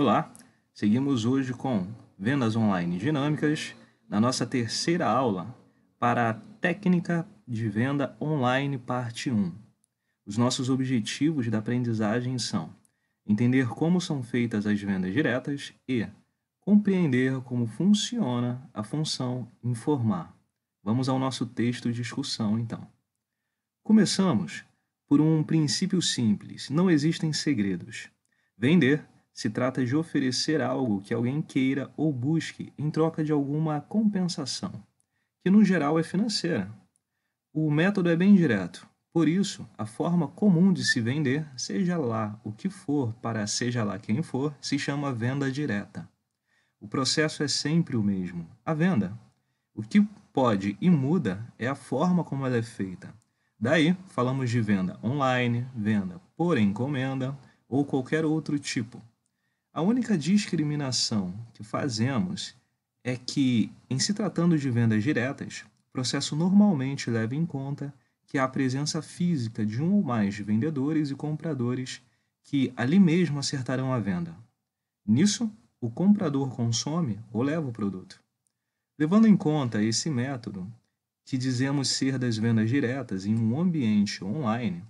Olá, seguimos hoje com vendas online dinâmicas na nossa terceira aula para a técnica de venda online parte 1. Os nossos objetivos da aprendizagem são entender como são feitas as vendas diretas e compreender como funciona a função informar. Vamos ao nosso texto de discussão então. Começamos por um princípio simples: não existem segredos. Vender se trata de oferecer algo que alguém queira ou busque em troca de alguma compensação, que no geral é financeira. O método é bem direto, por isso, a forma comum de se vender, seja lá o que for para seja lá quem for, se chama venda direta. O processo é sempre o mesmo, a venda. O que pode e muda é a forma como ela é feita. Daí, falamos de venda online, venda por encomenda ou qualquer outro tipo. A única discriminação que fazemos é que, em se tratando de vendas diretas, o processo normalmente leva em conta que há a presença física de um ou mais vendedores e compradores que ali mesmo acertarão a venda. Nisso, o comprador consome ou leva o produto. Levando em conta esse método, que dizemos ser das vendas diretas em um ambiente online,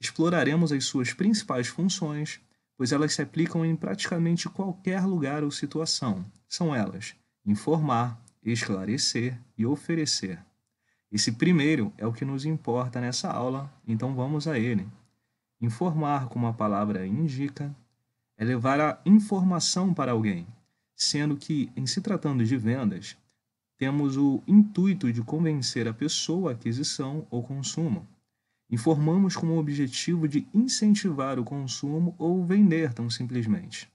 exploraremos as suas principais funções pois elas se aplicam em praticamente qualquer lugar ou situação. São elas: informar, esclarecer e oferecer. Esse primeiro é o que nos importa nessa aula, então vamos a ele. Informar, como a palavra indica, é levar a informação para alguém, sendo que, em se tratando de vendas, temos o intuito de convencer a pessoa à aquisição ou consumo informamos com o objetivo de incentivar o consumo ou vender tão simplesmente.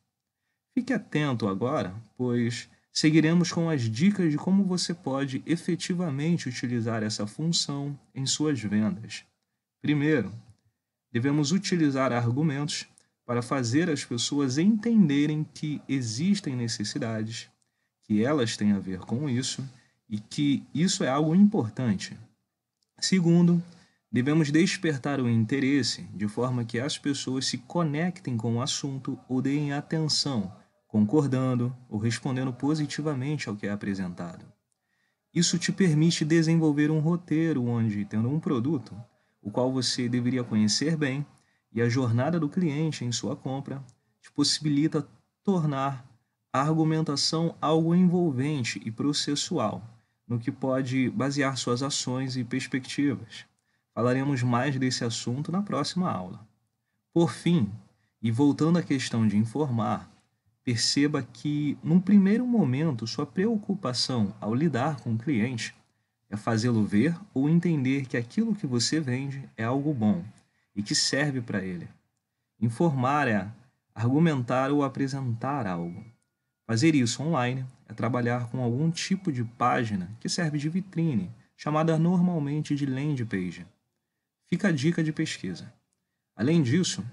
Fique atento agora, pois seguiremos com as dicas de como você pode efetivamente utilizar essa função em suas vendas. Primeiro, devemos utilizar argumentos para fazer as pessoas entenderem que existem necessidades, que elas têm a ver com isso e que isso é algo importante. Segundo, Devemos despertar o interesse de forma que as pessoas se conectem com o assunto ou deem atenção, concordando ou respondendo positivamente ao que é apresentado. Isso te permite desenvolver um roteiro onde, tendo um produto, o qual você deveria conhecer bem, e a jornada do cliente em sua compra, te possibilita tornar a argumentação algo envolvente e processual, no que pode basear suas ações e perspectivas. Falaremos mais desse assunto na próxima aula. Por fim, e voltando à questão de informar, perceba que, num primeiro momento, sua preocupação ao lidar com o cliente é fazê-lo ver ou entender que aquilo que você vende é algo bom e que serve para ele. Informar é argumentar ou apresentar algo. Fazer isso online é trabalhar com algum tipo de página que serve de vitrine, chamada normalmente de landing page. Fica a dica de pesquisa. Além disso,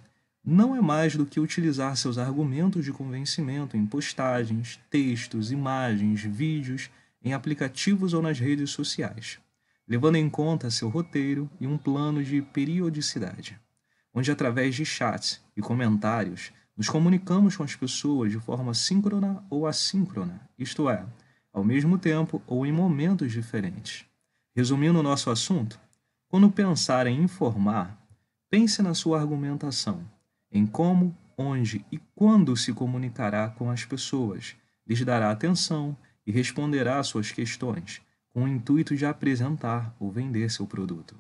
não é mais do que utilizar seus argumentos de convencimento em postagens, textos, imagens, vídeos, em aplicativos ou nas redes sociais, levando em conta seu roteiro e um plano de periodicidade, onde, através de chats e comentários, nos comunicamos com as pessoas de forma síncrona ou assíncrona, isto é, ao mesmo tempo ou em momentos diferentes. Resumindo o nosso assunto, quando pensar em informar, pense na sua argumentação, em como, onde e quando se comunicará com as pessoas, lhes dará atenção e responderá às suas questões, com o intuito de apresentar ou vender seu produto.